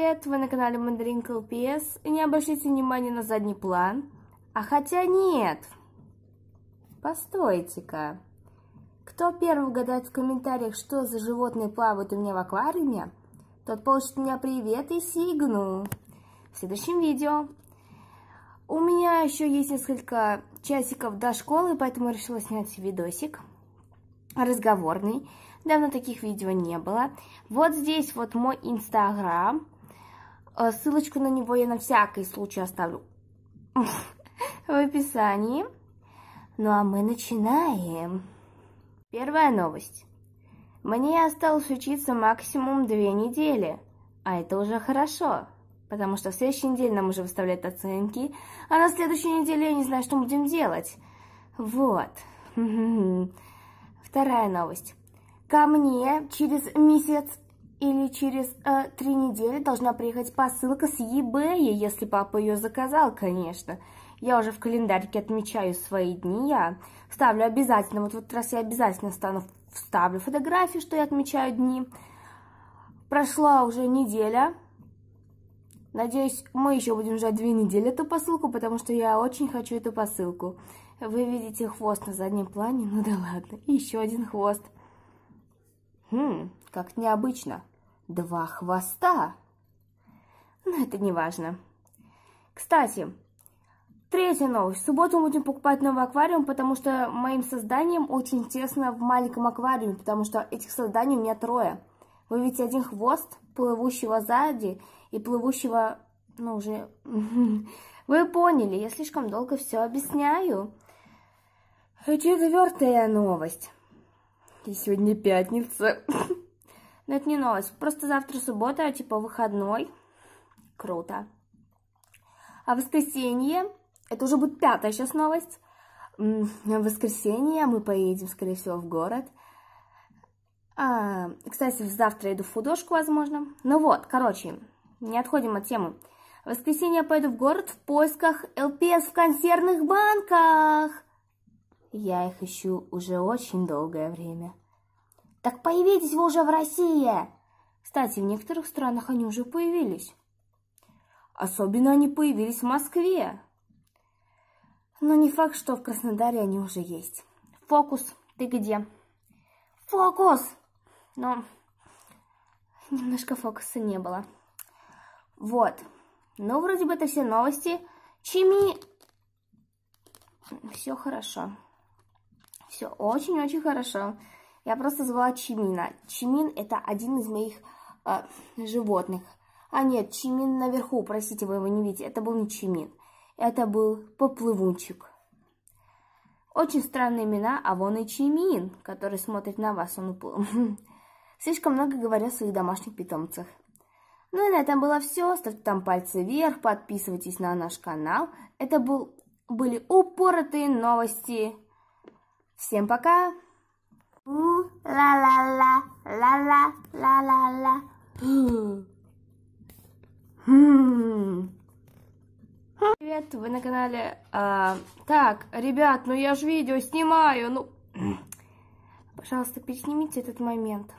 привет! Вы на канале Мандаринка ЛПС. И не обращайте внимания на задний план. А хотя нет! Постойте-ка! Кто первый угадает в комментариях, что за животные плавают у меня в аквариуме, тот получит у меня привет и сигну в следующем видео. У меня еще есть несколько часиков до школы, поэтому решила снять видосик разговорный. Давно таких видео не было. Вот здесь вот мой инстаграм. А, ссылочку на него я на всякий случай оставлю в описании. Ну а мы начинаем. Первая новость. Мне осталось учиться максимум две недели, а это уже хорошо, потому что в следующей неделе нам уже выставляют оценки, а на следующей неделе я не знаю, что мы будем делать. Вот. Вторая новость. Ко мне через месяц или через э, три недели должна приехать посылка с eBay, если папа ее заказал, конечно. Я уже в календарике отмечаю свои дни, я ставлю обязательно, вот в этот раз я обязательно стану, вставлю фотографию, что я отмечаю дни. Прошла уже неделя, Надеюсь, мы еще будем ждать две недели эту посылку, потому что я очень хочу эту посылку. Вы видите хвост на заднем плане, ну да ладно, еще один хвост. Хм, как необычно. Два хвоста. Но это не важно. Кстати, третья новость. В субботу мы будем покупать новый аквариум, потому что моим созданием очень тесно в маленьком аквариуме, потому что этих созданий у меня трое. Вы видите один хвост, плывущего сзади и плывущего, ну уже... Вы поняли, я слишком долго все объясняю. Четвертая новость ребятки, сегодня пятница. Но это не новость. Просто завтра суббота, а типа выходной. Круто. А воскресенье, это уже будет пятая сейчас новость. В воскресенье мы поедем, скорее всего, в город. А, кстати, завтра иду в художку, возможно. Ну вот, короче, не отходим от темы. В воскресенье я поеду в город в поисках ЛПС в консервных банках. Я их ищу уже очень долгое время. Так появитесь вы уже в России! Кстати, в некоторых странах они уже появились. Особенно они появились в Москве. Но не факт, что в Краснодаре они уже есть. Фокус, ты где? Фокус! Но немножко фокуса не было. Вот. Ну, вроде бы это все новости. Чими... Все хорошо. Все очень-очень хорошо. Я просто звала Чимина. Чимин – это один из моих э, животных. А нет, Чимин наверху, простите, вы его не видите. Это был не Чимин. Это был поплывунчик. Очень странные имена, а вон и Чимин, который смотрит на вас, он уплыл. Слишком много говорю о своих домашних питомцах. Ну и на этом было все. Ставьте там пальцы вверх, подписывайтесь на наш канал. Это был, были упоротые новости. Всем пока! У-ла-ла-ла, ла-ла-ла-ла-ла. Привет, вы на канале. А, так, ребят, ну я же видео снимаю, ну... Пожалуйста, переснимите этот момент.